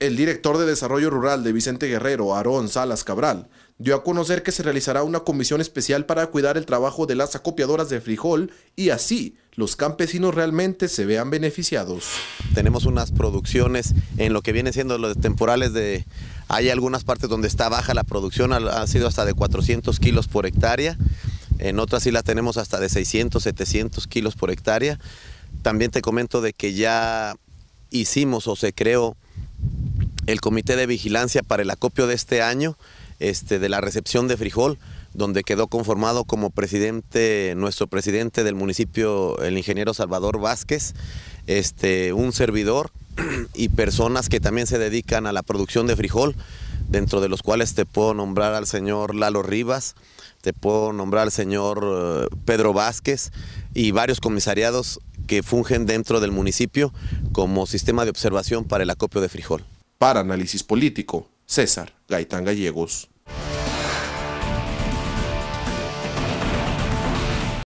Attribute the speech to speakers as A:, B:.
A: El director de Desarrollo Rural de Vicente Guerrero, Aarón Salas Cabral, dio a conocer que se realizará una comisión especial para cuidar el trabajo de las acopiadoras de frijol y así los campesinos
B: realmente se vean beneficiados. Tenemos unas producciones en lo que viene siendo los temporales de... Hay algunas partes donde está baja la producción, ha sido hasta de 400 kilos por hectárea, en otras sí la tenemos hasta de 600, 700 kilos por hectárea. También te comento de que ya hicimos o se creó el Comité de Vigilancia para el acopio de este año, este, de la recepción de frijol, donde quedó conformado como presidente, nuestro presidente del municipio, el ingeniero Salvador Vázquez, este, un servidor y personas que también se dedican a la producción de frijol, dentro de los cuales te puedo nombrar al señor Lalo Rivas, te puedo nombrar al señor eh, Pedro Vázquez y varios comisariados que fungen dentro del municipio como sistema de observación para el acopio de frijol. Para Análisis Político, César Gaitán Gallegos.